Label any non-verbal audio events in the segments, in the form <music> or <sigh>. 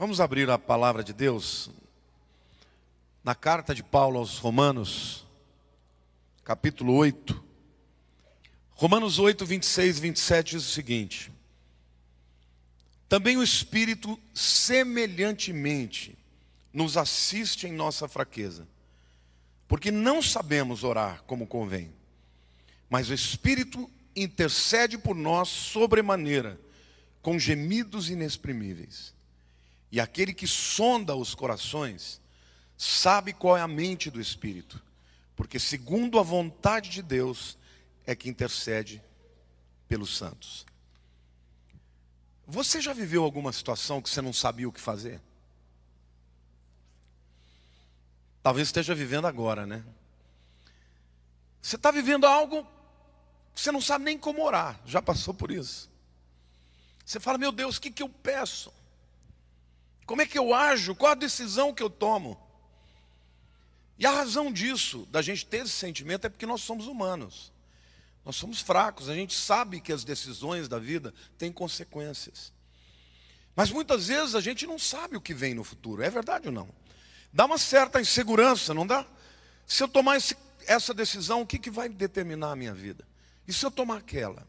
Vamos abrir a palavra de Deus na carta de Paulo aos Romanos, capítulo 8. Romanos 8, 26 e 27 diz o seguinte: Também o Espírito semelhantemente nos assiste em nossa fraqueza, porque não sabemos orar como convém, mas o Espírito intercede por nós sobremaneira, com gemidos inexprimíveis. E aquele que sonda os corações sabe qual é a mente do Espírito, porque segundo a vontade de Deus é que intercede pelos santos. Você já viveu alguma situação que você não sabia o que fazer? Talvez esteja vivendo agora, né? Você está vivendo algo que você não sabe nem como orar, já passou por isso. Você fala, meu Deus, o que, que eu peço? Como é que eu ajo? Qual a decisão que eu tomo? E a razão disso, da gente ter esse sentimento, é porque nós somos humanos. Nós somos fracos, a gente sabe que as decisões da vida têm consequências. Mas muitas vezes a gente não sabe o que vem no futuro, é verdade ou não? Dá uma certa insegurança, não dá? Se eu tomar esse, essa decisão, o que, que vai determinar a minha vida? E se eu tomar aquela?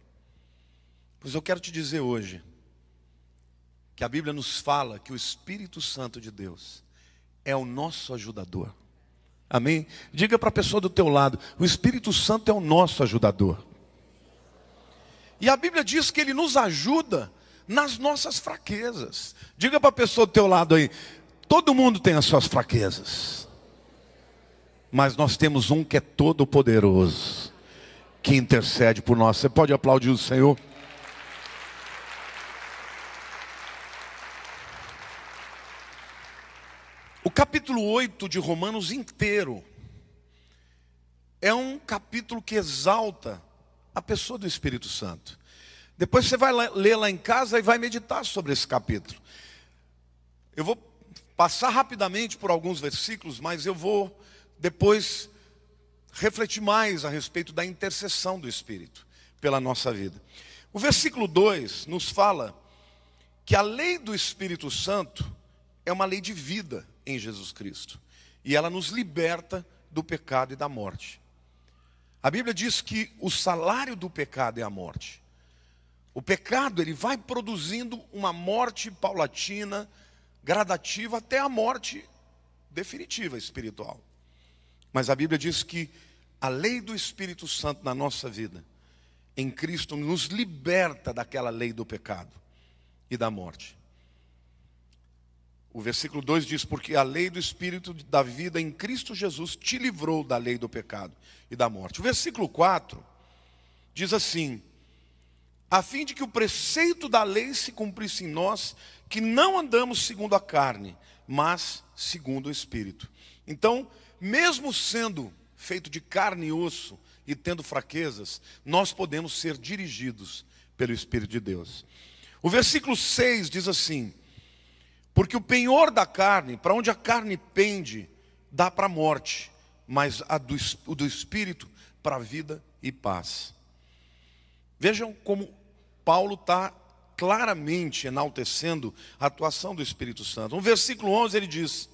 Pois eu quero te dizer hoje que a Bíblia nos fala que o Espírito Santo de Deus é o nosso ajudador. Amém? Diga para a pessoa do teu lado, o Espírito Santo é o nosso ajudador. E a Bíblia diz que ele nos ajuda nas nossas fraquezas. Diga para a pessoa do teu lado aí, todo mundo tem as suas fraquezas. Mas nós temos um que é todo poderoso, que intercede por nós. Você pode aplaudir o Senhor? capítulo 8 de Romanos inteiro é um capítulo que exalta a pessoa do Espírito Santo. Depois você vai ler lá em casa e vai meditar sobre esse capítulo. Eu vou passar rapidamente por alguns versículos, mas eu vou depois refletir mais a respeito da intercessão do Espírito pela nossa vida. O versículo 2 nos fala que a lei do Espírito Santo é uma lei de vida em Jesus Cristo. E ela nos liberta do pecado e da morte. A Bíblia diz que o salário do pecado é a morte. O pecado ele vai produzindo uma morte paulatina, gradativa até a morte definitiva espiritual. Mas a Bíblia diz que a lei do Espírito Santo na nossa vida, em Cristo, nos liberta daquela lei do pecado e da morte. O versículo 2 diz: Porque a lei do Espírito da vida em Cristo Jesus te livrou da lei do pecado e da morte. O versículo 4 diz assim: A fim de que o preceito da lei se cumprisse em nós, que não andamos segundo a carne, mas segundo o Espírito. Então, mesmo sendo feito de carne e osso e tendo fraquezas, nós podemos ser dirigidos pelo Espírito de Deus. O versículo 6 diz assim: porque o penhor da carne, para onde a carne pende, dá para a morte, mas a do, o do espírito para a vida e paz. Vejam como Paulo está claramente enaltecendo a atuação do Espírito Santo. No versículo 11 ele diz: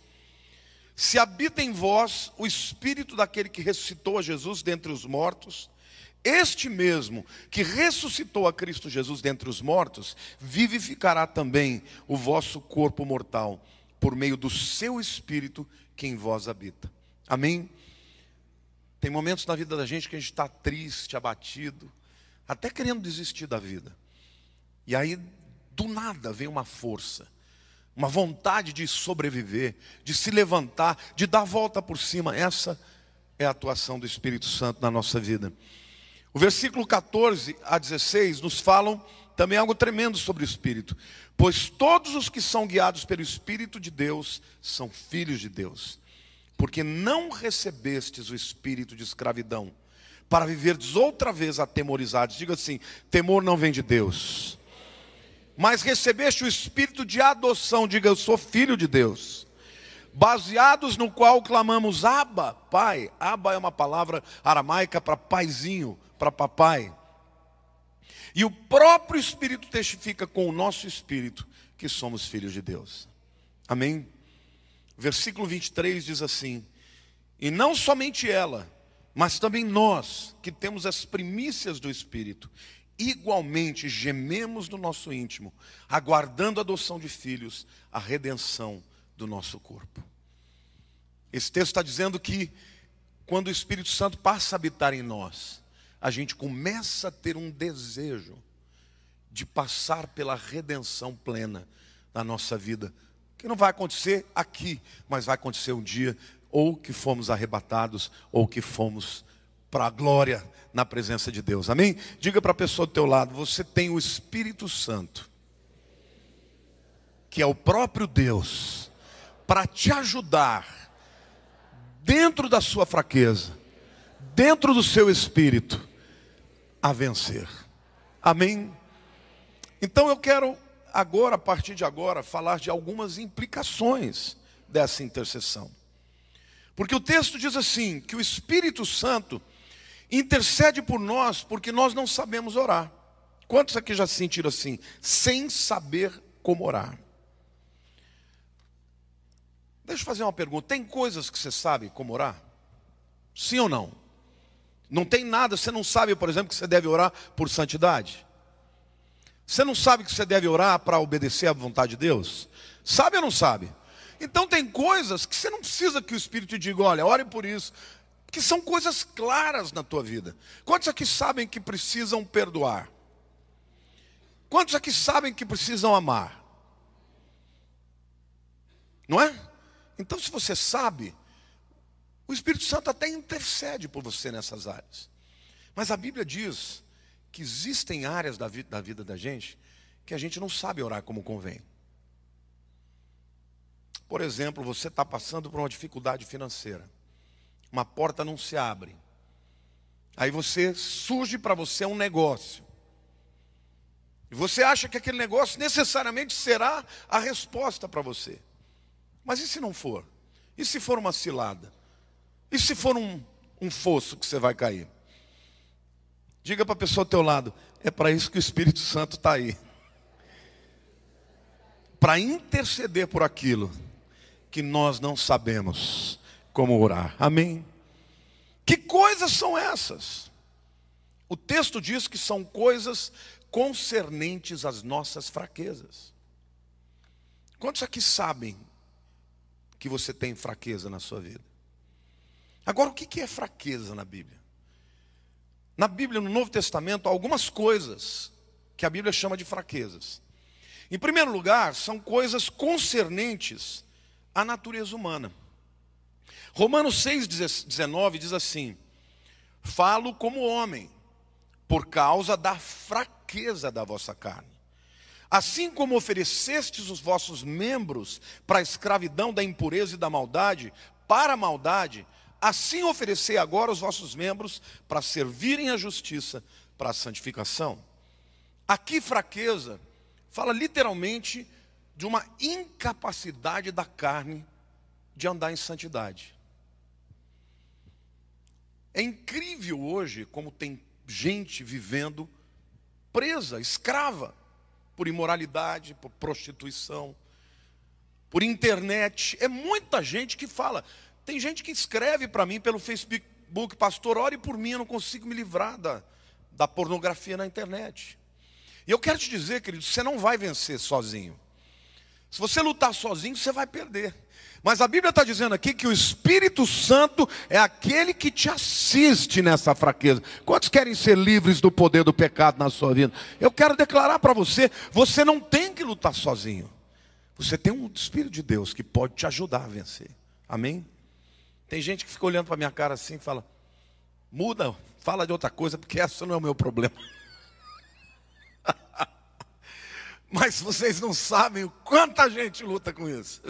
se habita em vós o espírito daquele que ressuscitou a Jesus dentre os mortos, este mesmo que ressuscitou a Cristo Jesus dentre os mortos, vivificará também o vosso corpo mortal, por meio do seu espírito que em vós habita. Amém? Tem momentos na vida da gente que a gente está triste, abatido, até querendo desistir da vida. E aí, do nada, vem uma força uma vontade de sobreviver, de se levantar, de dar volta por cima. Essa é a atuação do Espírito Santo na nossa vida. O versículo 14 a 16 nos falam também algo tremendo sobre o Espírito. Pois todos os que são guiados pelo Espírito de Deus são filhos de Deus. Porque não recebestes o espírito de escravidão, para viverdes outra vez atemorizados. Diga assim: temor não vem de Deus mas recebeste o espírito de adoção, diga eu sou filho de Deus. Baseados no qual clamamos Abba, Pai. Abba é uma palavra aramaica para paizinho, para papai. E o próprio Espírito testifica com o nosso espírito que somos filhos de Deus. Amém? Versículo 23 diz assim: E não somente ela, mas também nós que temos as primícias do Espírito, igualmente gememos no nosso íntimo, aguardando a adoção de filhos, a redenção do nosso corpo. Esse texto está dizendo que quando o Espírito Santo passa a habitar em nós, a gente começa a ter um desejo de passar pela redenção plena da nossa vida, que não vai acontecer aqui, mas vai acontecer um dia, ou que fomos arrebatados, ou que fomos para a glória na presença de Deus. Amém? Diga para a pessoa do teu lado, você tem o Espírito Santo, que é o próprio Deus, para te ajudar dentro da sua fraqueza, dentro do seu espírito a vencer. Amém? Então eu quero agora, a partir de agora, falar de algumas implicações dessa intercessão. Porque o texto diz assim: que o Espírito Santo Intercede por nós, porque nós não sabemos orar. Quantos aqui já se sentiram assim, sem saber como orar? Deixa eu fazer uma pergunta: tem coisas que você sabe como orar? Sim ou não? Não tem nada, você não sabe, por exemplo, que você deve orar por santidade? Você não sabe que você deve orar para obedecer à vontade de Deus? Sabe ou não sabe? Então tem coisas que você não precisa que o Espírito diga, olha, ore por isso que são coisas claras na tua vida. Quantos aqui sabem que precisam perdoar? Quantos aqui sabem que precisam amar? Não é? Então, se você sabe, o Espírito Santo até intercede por você nessas áreas. Mas a Bíblia diz que existem áreas da vida da, vida da gente que a gente não sabe orar como convém. Por exemplo, você está passando por uma dificuldade financeira uma porta não se abre. Aí você surge para você um negócio. E você acha que aquele negócio necessariamente será a resposta para você. Mas e se não for? E se for uma cilada? E se for um, um fosso que você vai cair? Diga para a pessoa ao teu lado, é para isso que o Espírito Santo está aí. Para interceder por aquilo que nós não sabemos como orar. Amém. Que coisas são essas? O texto diz que são coisas concernentes às nossas fraquezas. Quantos aqui sabem que você tem fraqueza na sua vida? Agora, o que é fraqueza na Bíblia? Na Bíblia, no Novo Testamento, há algumas coisas que a Bíblia chama de fraquezas. Em primeiro lugar, são coisas concernentes à natureza humana. Romanos 6,19 diz assim: Falo como homem, por causa da fraqueza da vossa carne. Assim como oferecestes os vossos membros para a escravidão da impureza e da maldade, para a maldade, assim oferecei agora os vossos membros para servirem à justiça, para a santificação. Aqui, fraqueza fala literalmente de uma incapacidade da carne de andar em santidade. É incrível hoje como tem gente vivendo presa, escrava, por imoralidade, por prostituição, por internet. É muita gente que fala. Tem gente que escreve para mim pelo Facebook, pastor, ore por mim, eu não consigo me livrar da, da pornografia na internet. E eu quero te dizer, querido, você não vai vencer sozinho. Se você lutar sozinho, você vai perder. Mas a Bíblia está dizendo aqui que o Espírito Santo é aquele que te assiste nessa fraqueza. Quantos querem ser livres do poder do pecado na sua vida? Eu quero declarar para você: você não tem que lutar sozinho. Você tem um Espírito de Deus que pode te ajudar a vencer. Amém? Tem gente que fica olhando para minha cara assim e fala: muda, fala de outra coisa, porque essa não é o meu problema. <laughs> Mas vocês não sabem o quanto a gente luta com isso.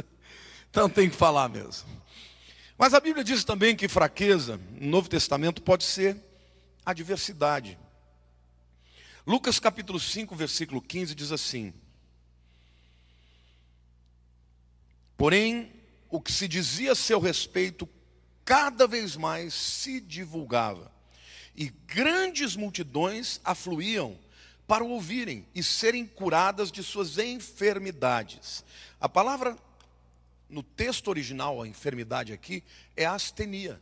Então tem que falar mesmo. Mas a Bíblia diz também que fraqueza, no Novo Testamento, pode ser adversidade. Lucas capítulo 5, versículo 15 diz assim: Porém, o que se dizia a seu respeito cada vez mais se divulgava, e grandes multidões afluíam para o ouvirem e serem curadas de suas enfermidades. A palavra no texto original, a enfermidade aqui é astenia.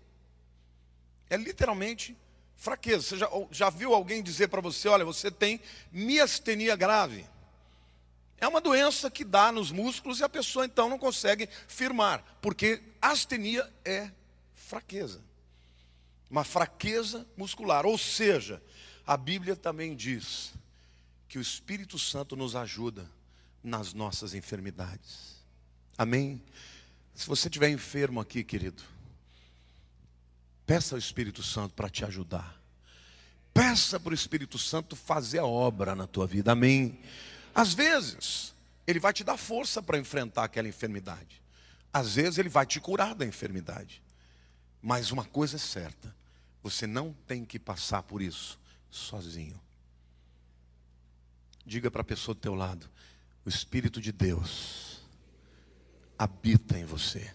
É literalmente fraqueza. Você já, já viu alguém dizer para você: olha, você tem miastenia grave? É uma doença que dá nos músculos e a pessoa então não consegue firmar, porque astenia é fraqueza. Uma fraqueza muscular. Ou seja, a Bíblia também diz que o Espírito Santo nos ajuda nas nossas enfermidades. Amém? Se você estiver enfermo aqui, querido, peça ao Espírito Santo para te ajudar. Peça para o Espírito Santo fazer a obra na tua vida. Amém? Às vezes, ele vai te dar força para enfrentar aquela enfermidade. Às vezes, ele vai te curar da enfermidade. Mas uma coisa é certa: você não tem que passar por isso sozinho. Diga para a pessoa do teu lado: o Espírito de Deus habita em você.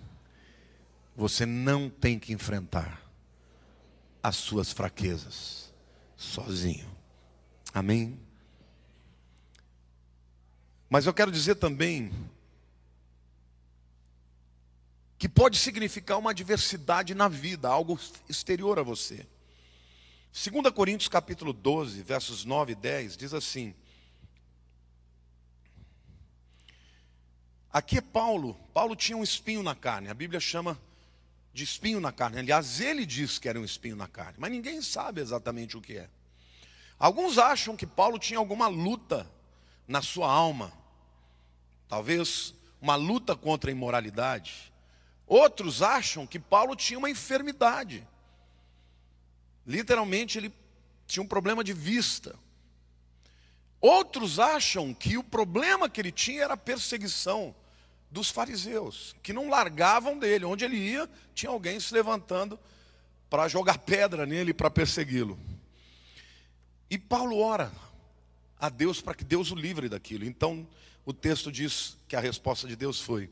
Você não tem que enfrentar as suas fraquezas sozinho. Amém? Mas eu quero dizer também que pode significar uma adversidade na vida, algo exterior a você. 2 Coríntios capítulo 12, versos 9 e 10 diz assim: Aqui é Paulo. Paulo tinha um espinho na carne. A Bíblia chama de espinho na carne. Aliás, ele diz que era um espinho na carne, mas ninguém sabe exatamente o que é. Alguns acham que Paulo tinha alguma luta na sua alma. Talvez uma luta contra a imoralidade. Outros acham que Paulo tinha uma enfermidade. Literalmente, ele tinha um problema de vista. Outros acham que o problema que ele tinha era a perseguição dos fariseus, que não largavam dele. Onde ele ia, tinha alguém se levantando para jogar pedra nele, para persegui-lo. E Paulo ora a Deus para que Deus o livre daquilo. Então, o texto diz que a resposta de Deus foi: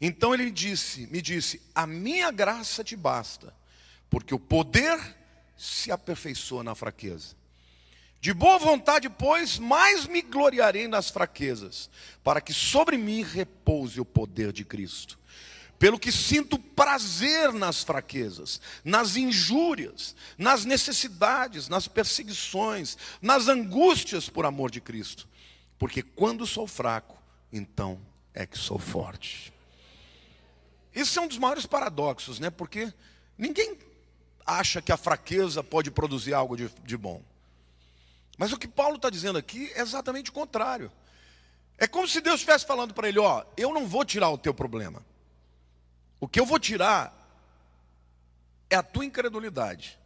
Então ele disse, me disse: "A minha graça te basta, porque o poder se aperfeiçoa na fraqueza." De boa vontade, pois, mais me gloriarei nas fraquezas, para que sobre mim repouse o poder de Cristo. Pelo que sinto prazer nas fraquezas, nas injúrias, nas necessidades, nas perseguições, nas angústias por amor de Cristo. Porque quando sou fraco, então é que sou forte. Esse é um dos maiores paradoxos, né? Porque ninguém acha que a fraqueza pode produzir algo de, de bom. Mas o que Paulo está dizendo aqui é exatamente o contrário. É como se Deus estivesse falando para ele: Ó, eu não vou tirar o teu problema. O que eu vou tirar é a tua incredulidade.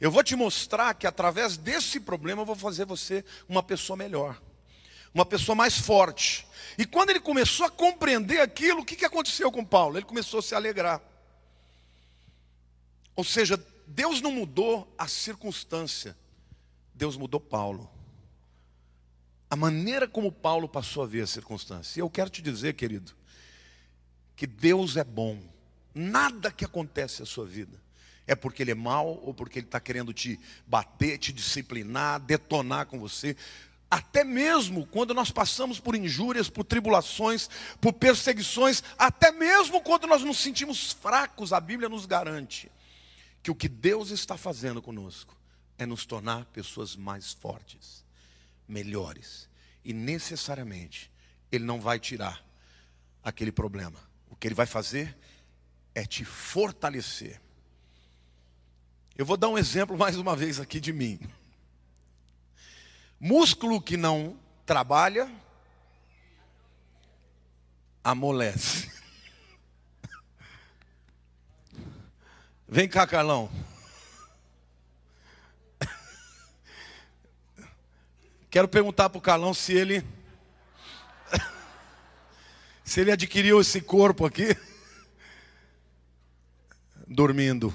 Eu vou te mostrar que através desse problema eu vou fazer você uma pessoa melhor, uma pessoa mais forte. E quando ele começou a compreender aquilo, o que, que aconteceu com Paulo? Ele começou a se alegrar. Ou seja, Deus não mudou a circunstância, Deus mudou Paulo. A maneira como Paulo passou a ver a circunstância. E eu quero te dizer, querido, que Deus é bom. Nada que acontece na sua vida é porque ele é mau ou porque ele está querendo te bater, te disciplinar, detonar com você. Até mesmo quando nós passamos por injúrias, por tribulações, por perseguições, até mesmo quando nós nos sentimos fracos, a Bíblia nos garante que o que Deus está fazendo conosco é nos tornar pessoas mais fortes, melhores. E necessariamente Ele não vai tirar aquele problema. O que Ele vai fazer é te fortalecer. Eu vou dar um exemplo mais uma vez aqui de mim. Músculo que não trabalha, amolece. <laughs> Vem cá, Carlão. Quero perguntar para o Carlão se ele. <laughs> se ele adquiriu esse corpo aqui. <laughs> Dormindo.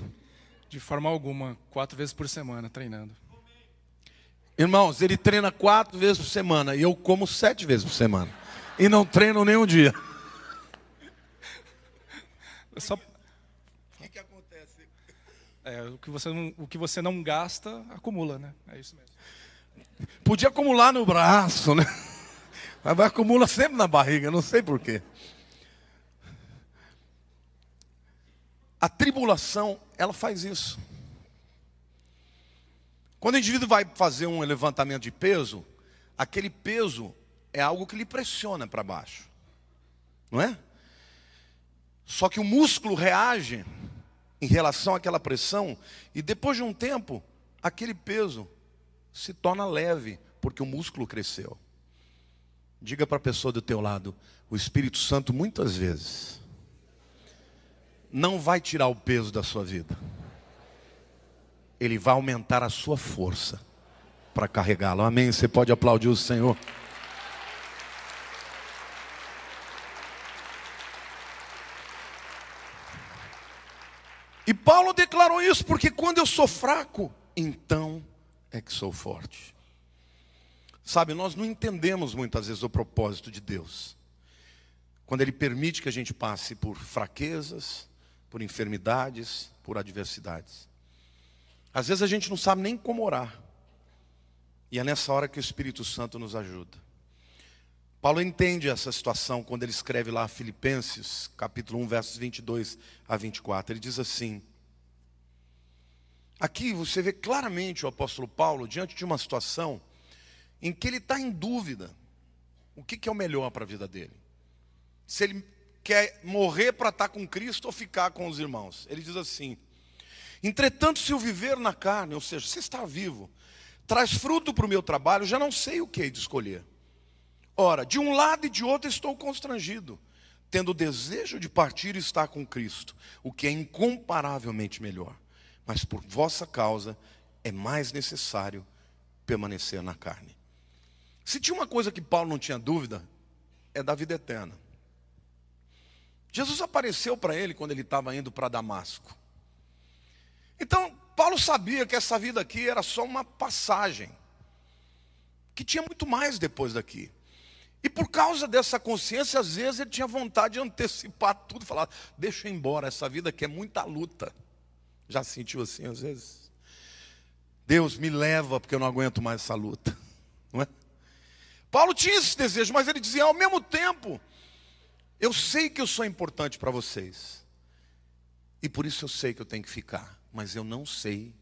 De forma alguma, quatro vezes por semana treinando. Irmãos, ele treina quatro vezes por semana e eu como sete vezes por semana. E não treino nenhum dia. O Só... que, que acontece? É, o, que você não, o que você não gasta, acumula, né? É isso mesmo. Podia acumular no braço, né? Mas acumula sempre na barriga, não sei porquê. A tribulação, ela faz isso. Quando o indivíduo vai fazer um levantamento de peso, aquele peso é algo que lhe pressiona para baixo, não é? Só que o músculo reage em relação àquela pressão, e depois de um tempo, aquele peso se torna leve, porque o músculo cresceu. Diga para a pessoa do teu lado, o Espírito Santo muitas vezes não vai tirar o peso da sua vida. Ele vai aumentar a sua força para carregá-lo. Amém. Você pode aplaudir o Senhor. E Paulo declarou isso porque quando eu sou fraco, então é que sou forte. Sabe, nós não entendemos muitas vezes o propósito de Deus. Quando Ele permite que a gente passe por fraquezas, por enfermidades, por adversidades. Às vezes a gente não sabe nem como orar. E é nessa hora que o Espírito Santo nos ajuda. Paulo entende essa situação quando ele escreve lá Filipenses, capítulo 1, versos 22 a 24. Ele diz assim: Aqui você vê claramente o apóstolo Paulo diante de uma situação em que ele está em dúvida: o que, que é o melhor para a vida dele? Se ele quer morrer para estar com Cristo ou ficar com os irmãos. Ele diz assim: Entretanto, se eu viver na carne, ou seja, se estar vivo, traz fruto para o meu trabalho, já não sei o que de escolher. Ora, de um lado e de outro estou constrangido, tendo o desejo de partir e estar com Cristo, o que é incomparavelmente melhor mas por vossa causa é mais necessário permanecer na carne. Se tinha uma coisa que Paulo não tinha dúvida, é da vida eterna. Jesus apareceu para ele quando ele estava indo para Damasco. Então, Paulo sabia que essa vida aqui era só uma passagem, que tinha muito mais depois daqui. E por causa dessa consciência, às vezes ele tinha vontade de antecipar tudo, falar: deixa eu ir embora, essa vida aqui é muita luta. Já se sentiu assim às vezes? Deus me leva porque eu não aguento mais essa luta. <laughs> Não é? Paulo tinha esse desejo, mas ele dizia: ao mesmo tempo, eu sei que eu sou importante para vocês. E por isso eu sei que eu tenho que ficar, mas eu não sei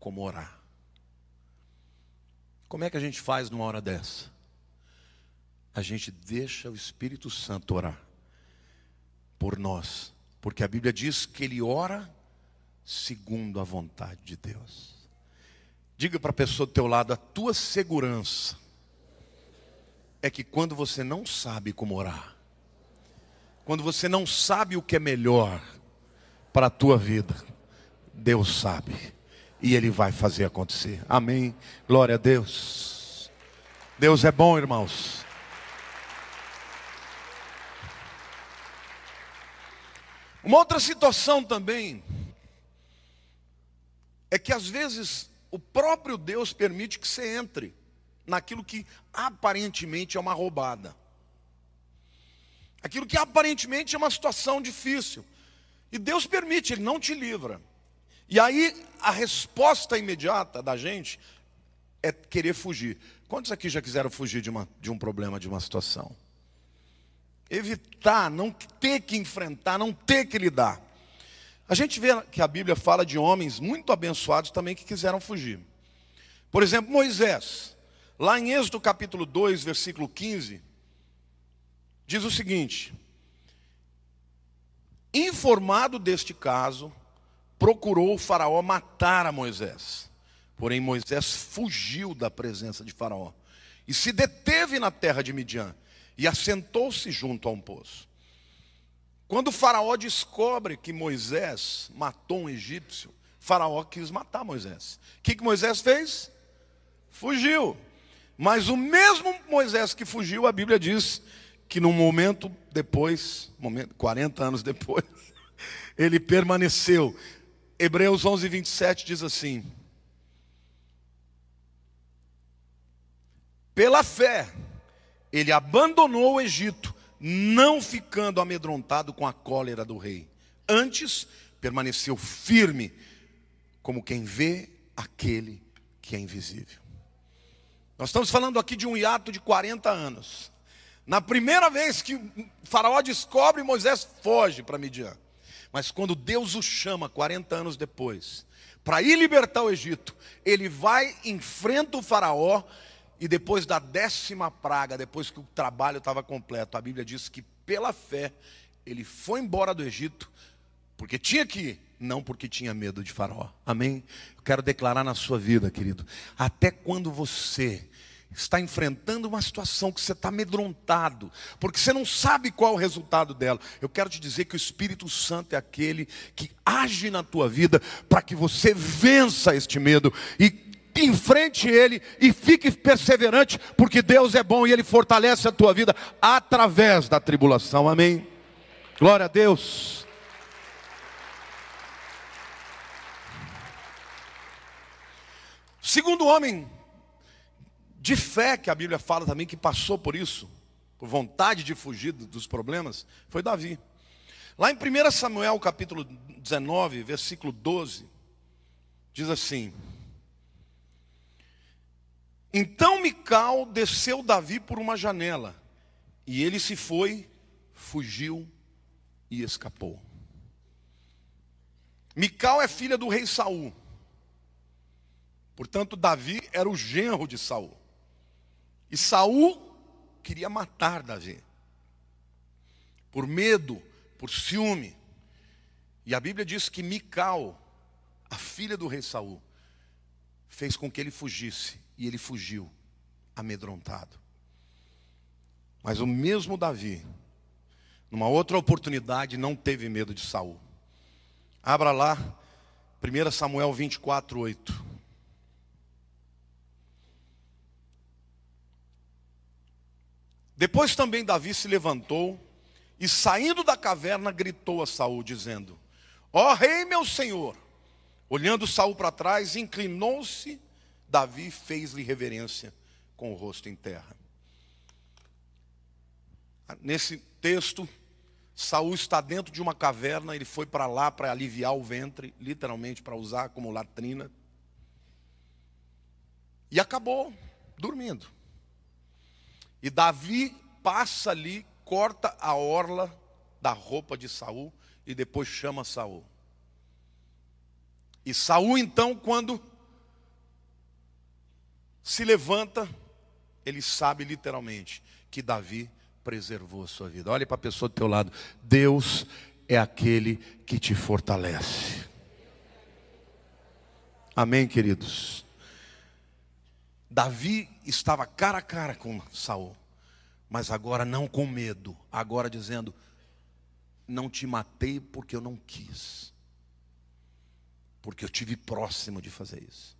como orar. Como é que a gente faz numa hora dessa? A gente deixa o Espírito Santo orar por nós, porque a Bíblia diz que ele ora segundo a vontade de Deus. Diga para a pessoa do teu lado, a tua segurança é que quando você não sabe como orar, quando você não sabe o que é melhor para a tua vida, Deus sabe e Ele vai fazer acontecer. Amém. Glória a Deus. Deus é bom, irmãos. Uma outra situação também é que às vezes o próprio Deus permite que você entre naquilo que aparentemente é uma roubada. Aquilo que aparentemente é uma situação difícil. E Deus permite, Ele não te livra. E aí a resposta imediata da gente é querer fugir. Quantos aqui já quiseram fugir de, uma, de um problema, de uma situação? Evitar, não ter que enfrentar, não ter que lidar. A gente vê que a Bíblia fala de homens muito abençoados também que quiseram fugir. Por exemplo, Moisés, lá em Êxodo capítulo 2, versículo 15, diz o seguinte: Informado deste caso, procurou o Faraó matar a Moisés. Porém, Moisés fugiu da presença de Faraó e se deteve na terra de Midian e assentou-se junto a um poço. Quando o Faraó descobre que Moisés matou um egípcio, Faraó quis matar Moisés. O que, que Moisés fez? Fugiu. Mas o mesmo Moisés que fugiu, a Bíblia diz que num momento depois, 40 anos depois, <laughs> ele permaneceu. Hebreus 11, 27 diz assim: Pela fé, ele abandonou o Egito não ficando amedrontado com a cólera do rei. Antes, permaneceu firme, como quem vê aquele que é invisível. Nós estamos falando aqui de um hiato de 40 anos. Na primeira vez que Faraó descobre, Moisés foge para Midian. Mas quando Deus o chama, 40 anos depois, para ir libertar o Egito, ele vai, enfrenta o Faraó e depois da décima praga, depois que o trabalho estava completo, a Bíblia diz que pela fé ele foi embora do Egito, porque tinha que ir, não porque tinha medo de Faraó. Amém? Eu quero declarar na sua vida, querido, até quando você está enfrentando uma situação que você está amedrontado, porque você não sabe qual é o resultado dela. Eu quero te dizer que o Espírito Santo é aquele que age na tua vida para que você vença este medo e enfrente ele e fique perseverante, porque Deus é bom e ele fortalece a tua vida através da tribulação. Amém. Glória a Deus. Segundo homem de fé que a Bíblia fala também que passou por isso, por vontade de fugir dos problemas, foi Davi. Lá em 1 Samuel capítulo 19, versículo 12, diz assim: então Mical desceu Davi por uma janela, e ele se foi, fugiu e escapou. Mical é filha do rei Saul. Portanto, Davi era o genro de Saul. E Saul queria matar Davi. Por medo, por ciúme. E a Bíblia diz que Mical, a filha do rei Saul, fez com que ele fugisse e ele fugiu, amedrontado. Mas o mesmo Davi, numa outra oportunidade, não teve medo de Saul. Abra lá, 1 Samuel 24, 8. Depois também Davi se levantou e saindo da caverna gritou a Saul, dizendo: Ó oh, rei meu senhor! Olhando Saul para trás, inclinou-se Davi fez-lhe reverência com o rosto em terra. Ah, nesse texto, Saul está dentro de uma caverna, ele foi para lá para aliviar o ventre, literalmente para usar como latrina. E acabou dormindo. E Davi passa ali, corta a orla da roupa de Saul e depois chama Saul. E Saul então quando se levanta, ele sabe literalmente que Davi preservou a sua vida. Olha para a pessoa do teu lado. Deus é aquele que te fortalece. Amém, queridos. Davi estava cara a cara com Saul, mas agora não com medo, agora dizendo: Não te matei porque eu não quis, porque eu tive próximo de fazer isso.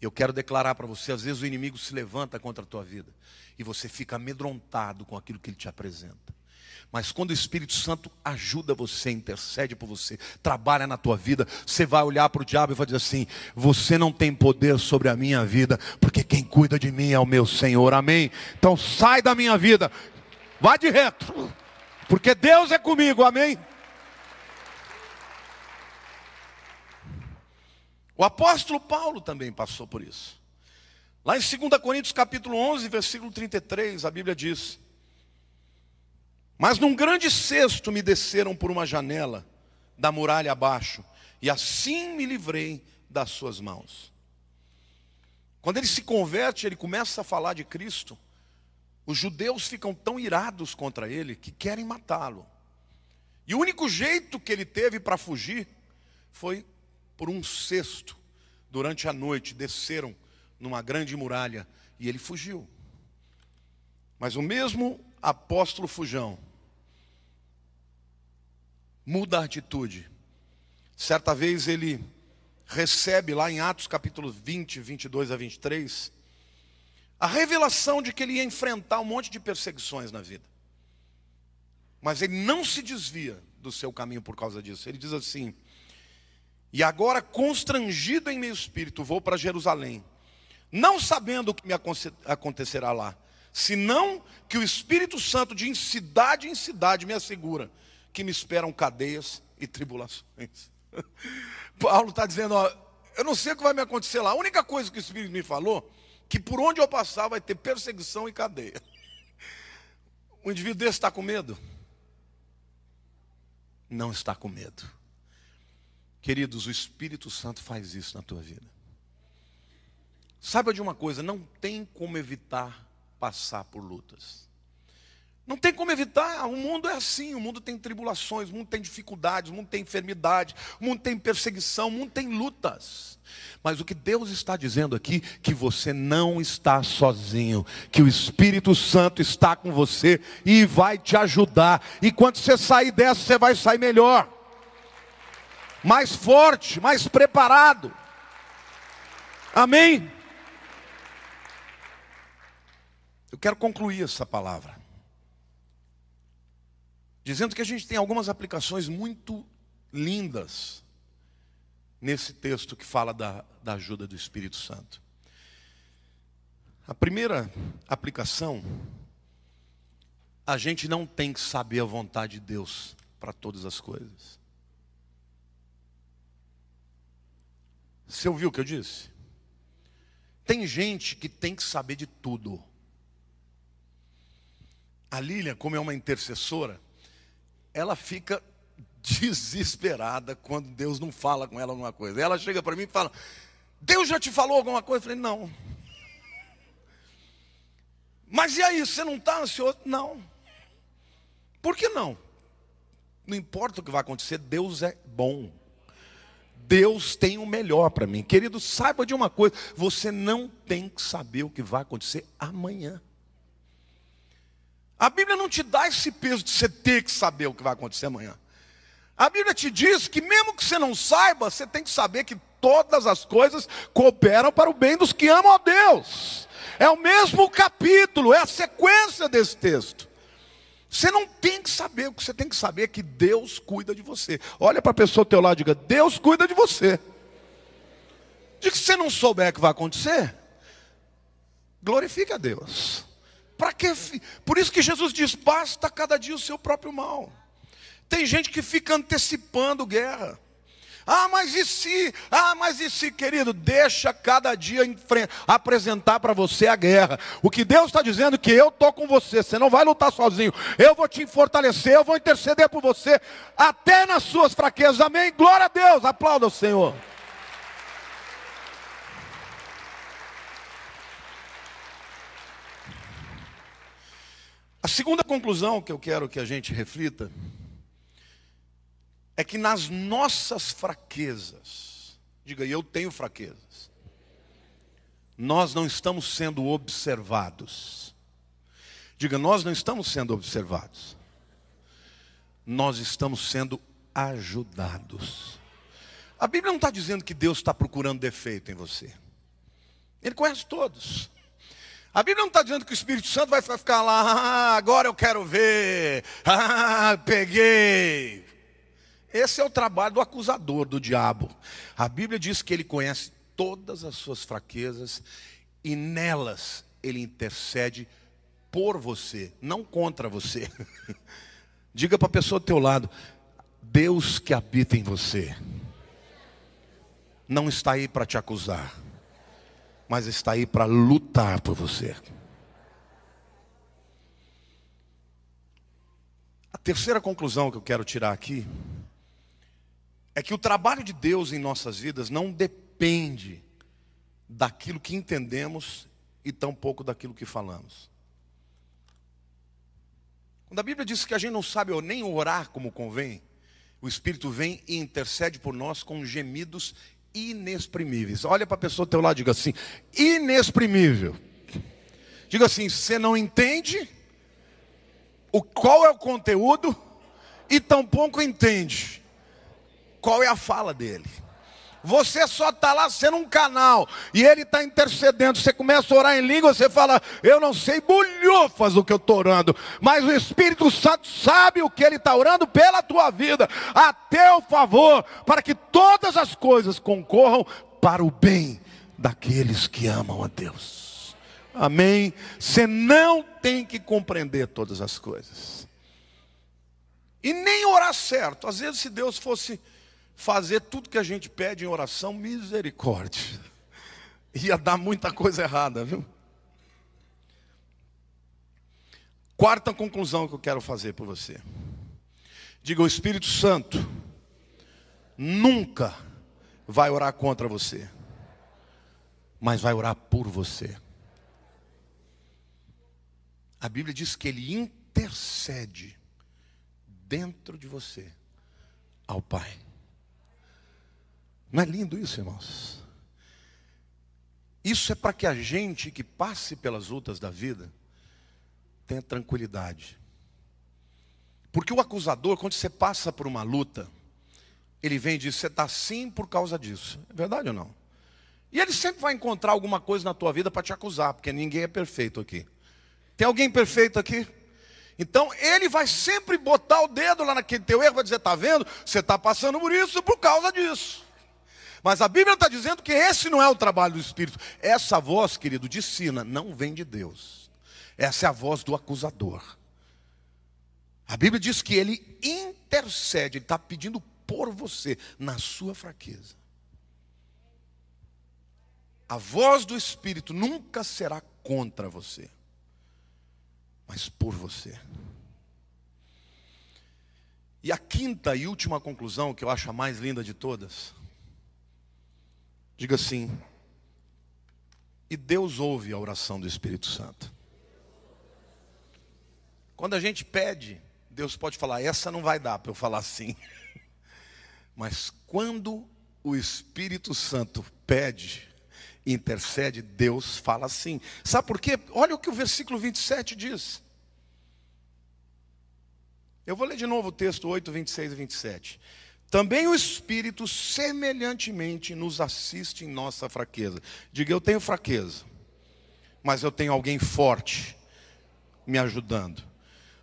Eu quero declarar para você: às vezes o inimigo se levanta contra a tua vida e você fica amedrontado com aquilo que ele te apresenta. Mas quando o Espírito Santo ajuda você, intercede por você, trabalha na tua vida, você vai olhar para o diabo e vai dizer assim: Você não tem poder sobre a minha vida, porque quem cuida de mim é o meu Senhor, amém? Então sai da minha vida, vá de reto, porque Deus é comigo, amém? O apóstolo Paulo também passou por isso. Lá em 2 Coríntios capítulo 11, versículo 33, a Bíblia diz: Mas num grande cesto me desceram por uma janela da muralha abaixo, e assim me livrei das suas mãos. Quando ele se converte, ele começa a falar de Cristo. Os judeus ficam tão irados contra ele que querem matá-lo. E o único jeito que ele teve para fugir foi por um cesto durante a noite, desceram numa grande muralha e ele fugiu. Mas o mesmo apóstolo Fujão muda a atitude. Certa vez ele recebe lá em Atos capítulo 20, 22 a 23, a revelação de que ele ia enfrentar um monte de perseguições na vida. Mas ele não se desvia do seu caminho por causa disso. Ele diz assim: e agora, constrangido em meu espírito, vou para Jerusalém, não sabendo o que me acontecerá lá, senão que o Espírito Santo de cidade em cidade me assegura que me esperam cadeias e tribulações. <laughs> Paulo está dizendo: ó, eu não sei o que vai me acontecer lá. A única coisa que o Espírito me falou que por onde eu passar vai ter perseguição e cadeia. O <laughs> indivíduo desse está com medo? Não está com medo. Queridos, o Espírito Santo faz isso na tua vida. Saiba de uma coisa: não tem como evitar passar por lutas. Não tem como evitar, o mundo é assim, o mundo tem tribulações, o mundo tem dificuldades, o mundo tem enfermidade, o mundo tem perseguição, o mundo tem lutas. Mas o que Deus está dizendo aqui, que você não está sozinho, que o Espírito Santo está com você e vai te ajudar. E quando você sair dessa, você vai sair melhor mais forte, mais preparado. Amém? Eu quero concluir essa palavra dizendo que a gente tem algumas aplicações muito lindas nesse texto que fala da, da ajuda do Espírito Santo. A primeira aplicação, a gente não tem que saber a vontade de Deus para todas as coisas. Você ouviu o que eu disse? Tem gente que tem que saber de tudo. A Lília, como é uma intercessora, ela fica <laughs> desesperada quando Deus não fala com ela alguma coisa. Ela chega para mim e fala: Deus já te falou alguma coisa? Eu falei: Não. Mas e aí, você não está ansioso? Não. Por que não? Não importa o que vai acontecer, Deus é bom. Deus tem o melhor para mim. Querido, saiba de uma coisa: você não tem que saber o que vai acontecer amanhã. A Bíblia não te dá esse peso de você ter que saber o que vai acontecer amanhã. A Bíblia te diz que, mesmo que você não saiba, você tem que saber que todas as coisas cooperam para o bem dos que amam a Deus. É o mesmo capítulo, é a sequência desse texto. Você não tem que saber, o que você tem que saber é que Deus cuida de você. Olha para a pessoa do teu lado e diga: Deus cuida de você. De que você não souber que vai acontecer, glorifique a Deus. Para que? Por isso que Jesus diz: basta cada dia o seu próprio mal. Tem gente que fica antecipando guerra. Ah, mas e se? Ah, mas e se, querido? Deixa cada dia apresentar para você a guerra. O que Deus está dizendo é que eu estou com você, você não vai lutar sozinho. Eu vou te fortalecer, eu vou interceder por você, até nas suas fraquezas. Amém? Glória a Deus, aplauda o Senhor. A segunda conclusão que eu quero que a gente reflita é que nas nossas fraquezas, diga eu tenho fraquezas, nós não estamos sendo observados. Diga, nós não estamos sendo observados, nós estamos sendo ajudados. A Bíblia não está dizendo que Deus está procurando defeito em você, Ele conhece todos. A Bíblia não está dizendo que o Espírito Santo vai ficar lá, ah, agora eu quero ver, ah, peguei, esse é o trabalho do acusador, do diabo. A Bíblia diz que ele conhece todas as suas fraquezas e nelas ele intercede por você, não contra você. <laughs> Diga para a pessoa do teu lado: Deus que habita em você não está aí para te acusar, mas está aí para lutar por você. A terceira conclusão que eu quero tirar aqui é que o trabalho de Deus em nossas vidas não depende daquilo que entendemos e tampouco daquilo que falamos. Quando a Bíblia diz que a gente não sabe nem orar como convém, o Espírito vem e intercede por nós com gemidos inexprimíveis. Olha para a pessoa do teu lado e diga assim: inexprimível. Diga assim: você não entende o qual é o conteúdo e tampouco entende qual é a fala dele. Você só está lá sendo um canal e ele está intercedendo. Você começa a orar em língua, você fala, eu não sei bolhufas o que eu estou orando, mas o Espírito Santo sabe o que ele está orando pela tua vida, a teu favor, para que todas as coisas concorram para o bem daqueles que amam a Deus. Amém? Você não tem que compreender todas as coisas. E nem orar certo. Às vezes, se Deus fosse fazer tudo que a gente pede em oração, misericórdia. <laughs> Ia dar muita coisa errada, viu? Quarta conclusão que eu quero fazer para você. Diga, o Espírito Santo nunca vai orar contra você, mas vai orar por você. A Bíblia diz que ele intercede dentro de você ao Pai. Não é lindo isso, irmãos? Isso é para que a gente que passe pelas lutas da vida tenha tranquilidade. Porque o acusador, quando você passa por uma luta, ele vem e diz: Você está assim por causa disso. É verdade ou não? E ele sempre vai encontrar alguma coisa na tua vida para te acusar, porque ninguém é perfeito aqui. Tem alguém perfeito aqui? Então ele vai sempre botar o dedo lá naquele teu erro, vai dizer: Está vendo? Você está passando por isso por causa disso. Mas a Bíblia está dizendo que esse não é o trabalho do Espírito. Essa voz, querido, de sina, não vem de Deus. Essa é a voz do acusador. A Bíblia diz que ele intercede, ele está pedindo por você, na sua fraqueza. A voz do Espírito nunca será contra você, mas por você. E a quinta e última conclusão, que eu acho a mais linda de todas, Diga assim. E Deus ouve a oração do Espírito Santo. Quando a gente pede, Deus pode falar: essa não vai dar para eu falar sim. <laughs> Mas quando o Espírito Santo pede, intercede, Deus fala sim. Sabe por quê? Olha o que o versículo 27 diz. Eu vou ler de novo o texto 8, 26 e 27. Também o Espírito semelhantemente nos assiste em nossa fraqueza. Diga, eu tenho fraqueza, mas eu tenho alguém forte me ajudando.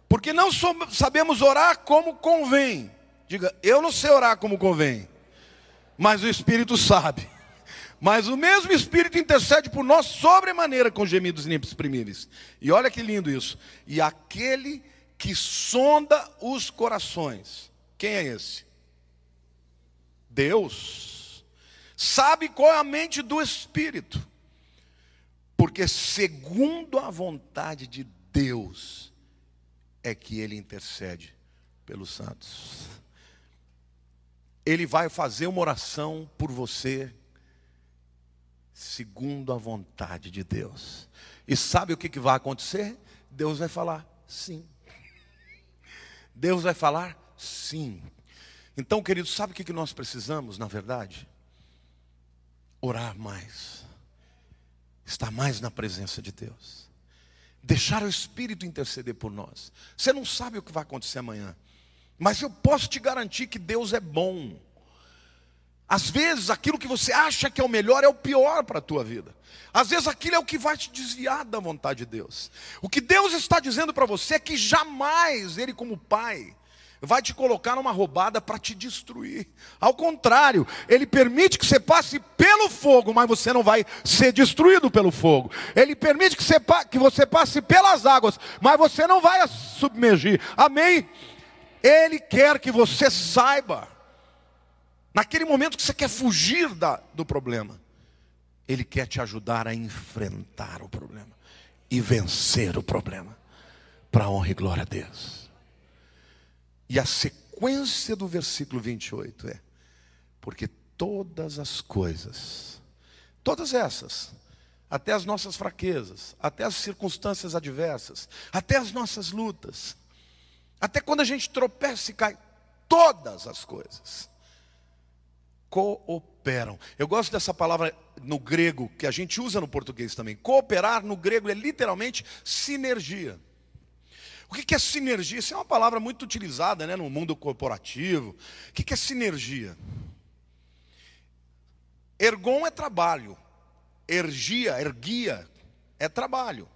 Porque não sabemos orar como convém. Diga, eu não sei orar como convém, mas o Espírito sabe. <laughs> Mas o mesmo Espírito intercede por nós sobremaneira com gemidos inexprimíveis. E olha que lindo isso. E aquele que sonda os corações, quem é esse? Deus sabe qual é a mente do Espírito, porque segundo a vontade de Deus é que ele intercede pelos santos. Ele vai fazer uma oração por você, segundo a vontade de Deus. E sabe o que, vai acontecer? Deus vai falar sim. Deus vai falar sim. Então, querido, sabe o que nós precisamos, na verdade? Orar mais, estar mais na presença de Deus, deixar o Espírito interceder por nós. Você não sabe o que vai acontecer amanhã, mas eu posso te garantir que Deus é bom. Às vezes, aquilo que você acha que é o melhor é o pior para a tua vida. Às vezes, aquilo é o que vai te desviar da vontade de Deus. O que Deus está dizendo para você é que jamais Ele, como Pai, vai te colocar numa roubada para te destruir. Ao contrário, ele permite que você passe pelo fogo, mas você não vai ser destruído pelo fogo. Ele permite que você, que você passe pelas águas, mas você não vai submergir. Amém? Ele quer que você saiba, naquele momento que você quer fugir da, do problema, ele quer te ajudar a enfrentar o problema e vencer o problema, para a honra e glória a Deus. E a sequência do versículo 28 é: Porque todas as coisas, todas essas, até as nossas fraquezas, até as circunstâncias adversas, até as nossas lutas, até quando a gente tropeça e cai, todas as coisas cooperam. Eu gosto dessa palavra no grego que a gente usa no português também. Cooperar no grego é literalmente sinergia. O que é sinergia? Isso é uma palavra muito utilizada né, no mundo corporativo. O que é sinergia? Ergon é trabalho. Ergia, erguia, é trabalho.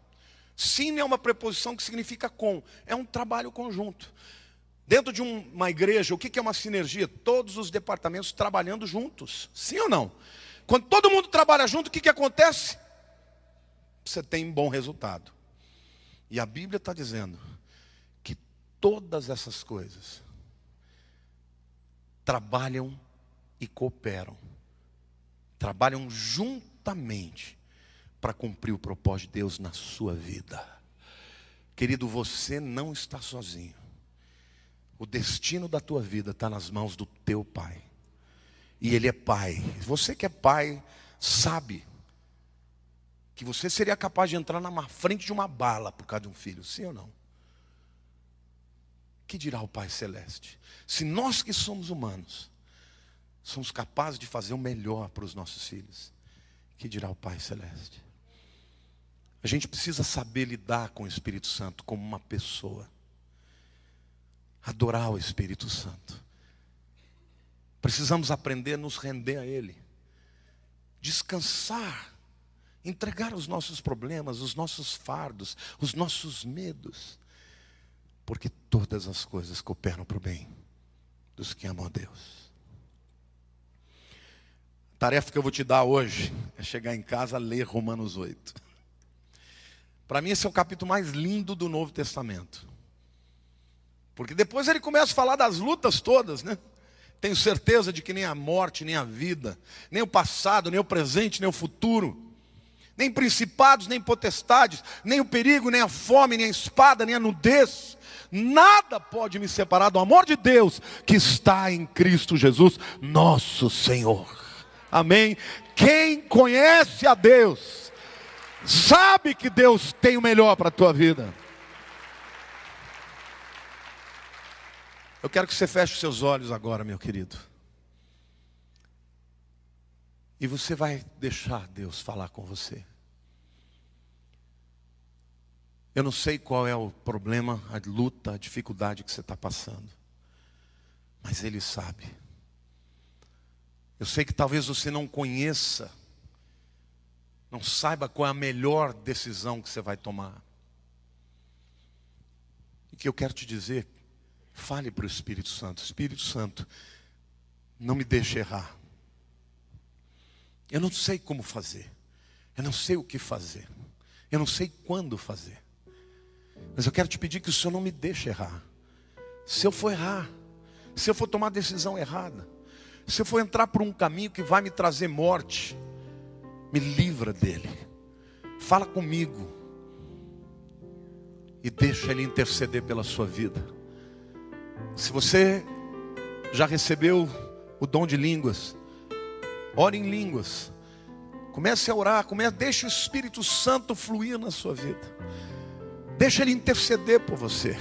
Sine é uma preposição que significa com. É um trabalho conjunto. Dentro de uma igreja, o que é uma sinergia? Todos os departamentos trabalhando juntos. Sim ou não? Quando todo mundo trabalha junto, o que, que acontece? Você tem um bom resultado. E a Bíblia está dizendo Todas essas coisas trabalham e cooperam, trabalham juntamente para cumprir o propósito de Deus na sua vida. Querido, você não está sozinho. O destino da tua vida está nas mãos do teu Pai. E Ele é Pai. Você que é Pai, sabe que você seria capaz de entrar na frente de uma bala por causa de um filho, sim ou não? que dirá o Pai Celeste? Se nós que somos humanos somos capazes de fazer o melhor para os nossos filhos, que dirá o Pai Celeste? A gente precisa saber lidar com o Espírito Santo como uma pessoa, adorar o Espírito Santo. Precisamos aprender a nos render a Ele, descansar, entregar os nossos problemas, os nossos fardos, os nossos medos porque todas as coisas cooperam para o bem dos que amam a Deus. A tarefa que eu vou te dar hoje é chegar em casa ler Romanos 8. Para mim, esse é o capítulo mais lindo do Novo Testamento. Porque depois ele começa a falar das lutas todas, né? Tenho certeza de que nem a morte, nem a vida, nem o passado, nem o presente, nem o futuro, nem principados, nem potestades, nem o perigo, nem a fome, nem a espada, nem a nudez, Nada pode me separar do amor de Deus que está em Cristo Jesus, nosso Senhor. Amém. Quem conhece a Deus, sabe que Deus tem o melhor para a tua vida. Eu quero que você feche os seus olhos agora, meu querido. E você vai deixar Deus falar com você. Eu não sei qual é o problema, a luta, a dificuldade que você está passando, mas Ele sabe. Eu sei que talvez você não conheça, não saiba qual é a melhor decisão que você vai tomar. E que eu quero te dizer, fale para o Espírito Santo: Espírito Santo, não me deixe errar. Eu não sei como fazer, eu não sei o que fazer, eu não sei quando fazer. Mas eu quero te pedir que o Senhor não me deixe errar. Se eu for errar, se eu for tomar decisão errada, se eu for entrar por um caminho que vai me trazer morte, me livra dele. Fala comigo e deixa ele interceder pela sua vida. Se você já recebeu o dom de línguas, ore em línguas. Comece a orar, comece, deixe o Espírito Santo fluir na sua vida. Deixa Ele interceder por você.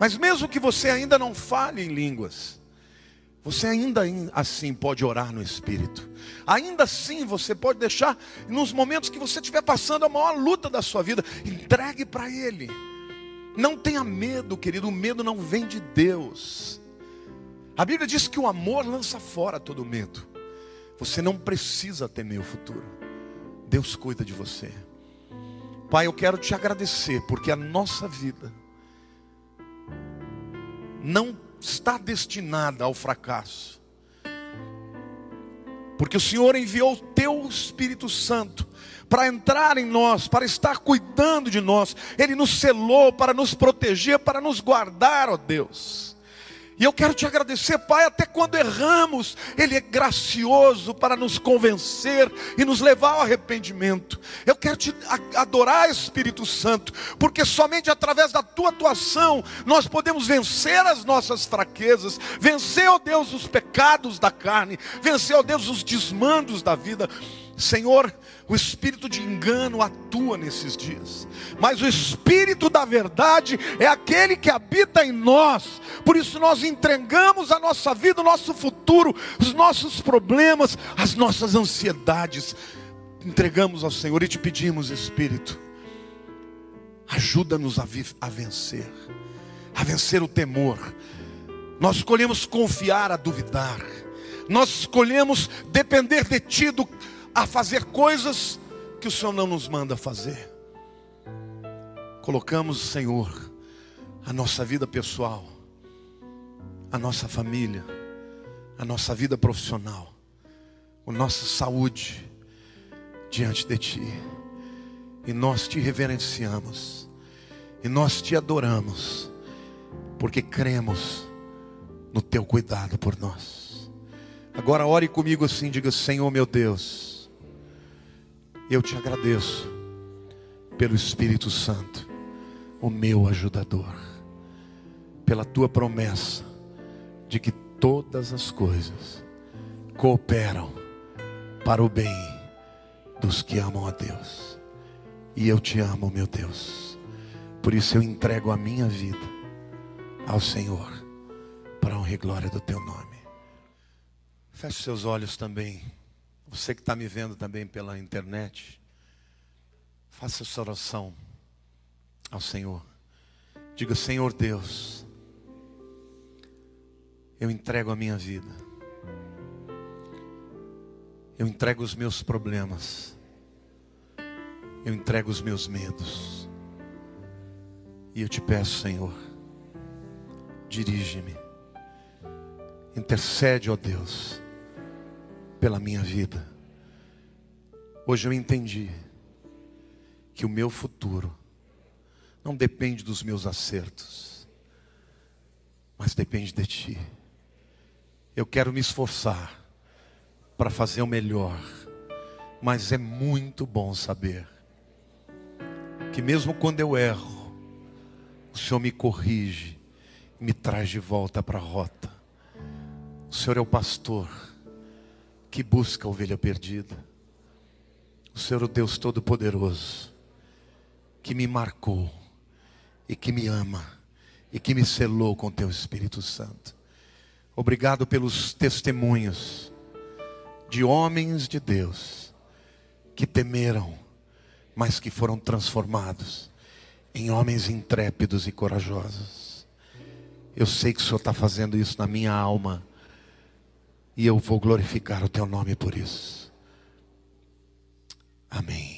Mas mesmo que você ainda não fale em línguas, você ainda assim pode orar no Espírito. Ainda assim você pode deixar, nos momentos que você estiver passando a maior luta da sua vida, entregue para Ele. Não tenha medo, querido, o medo não vem de Deus. A Bíblia diz que o amor lança fora todo medo. Você não precisa temer o futuro. Deus cuida de você. Pai, eu quero te agradecer, porque a nossa vida não está destinada ao fracasso. Porque o Senhor enviou o teu Espírito Santo para entrar em nós, para estar cuidando de nós. Ele nos selou para nos proteger, para nos guardar, ó Deus. E eu quero te agradecer, Pai, até quando erramos, Ele é gracioso para nos convencer e nos levar ao arrependimento. Eu quero te adorar, Espírito Santo, porque somente através da tua atuação nós podemos vencer as nossas fraquezas, vencer, ó oh Deus, os pecados da carne, vencer, ó oh Deus, os desmandos da vida. Senhor, o espírito de engano atua nesses dias, mas o espírito da verdade é aquele que habita em nós, por isso nós entregamos a nossa vida, o nosso futuro, os nossos problemas, as nossas ansiedades, entregamos ao Senhor e te pedimos, Espírito, ajuda-nos a, a vencer, a vencer o temor. Nós escolhemos confiar a duvidar, nós escolhemos depender de Ti, do a fazer coisas que o Senhor não nos manda fazer. Colocamos, Senhor, a nossa vida pessoal, a nossa família, a nossa vida profissional, a nossa saúde diante de Ti. E nós te reverenciamos, e nós te adoramos, porque cremos no Teu cuidado por nós. Agora ore comigo assim, diga: Senhor meu Deus eu te agradeço pelo Espírito Santo, o meu ajudador, pela tua promessa de que todas as coisas cooperam para o bem dos que amam a Deus. E eu te amo, meu Deus. Por isso eu entrego a minha vida ao Senhor, para honra e glória do teu nome. Feche seus olhos também. Você que está me vendo também pela internet, faça essa oração ao Senhor. Diga, Senhor Deus, eu entrego a minha vida, eu entrego os meus problemas, eu entrego os meus medos, e eu te peço, Senhor, dirige-me, intercede, ó Deus pela minha vida. Hoje eu entendi que o meu futuro não depende dos meus acertos, mas depende de Ti. Eu quero me esforçar para fazer o melhor, mas é muito bom saber que, mesmo quando eu erro, o Senhor me corrige, me traz de volta para a rota. O Senhor é o pastor que busca a ovelha perdida. O Senhor, o Deus Todo-Poderoso, que me marcou e que me ama e que me selou com teu Espírito Santo. Obrigado pelos testemunhos de homens de Deus que temeram, mas que foram transformados em homens intrépidos e corajosos. Eu sei que o Senhor está fazendo isso na minha alma e eu vou glorificar o teu nome por isso. Amém.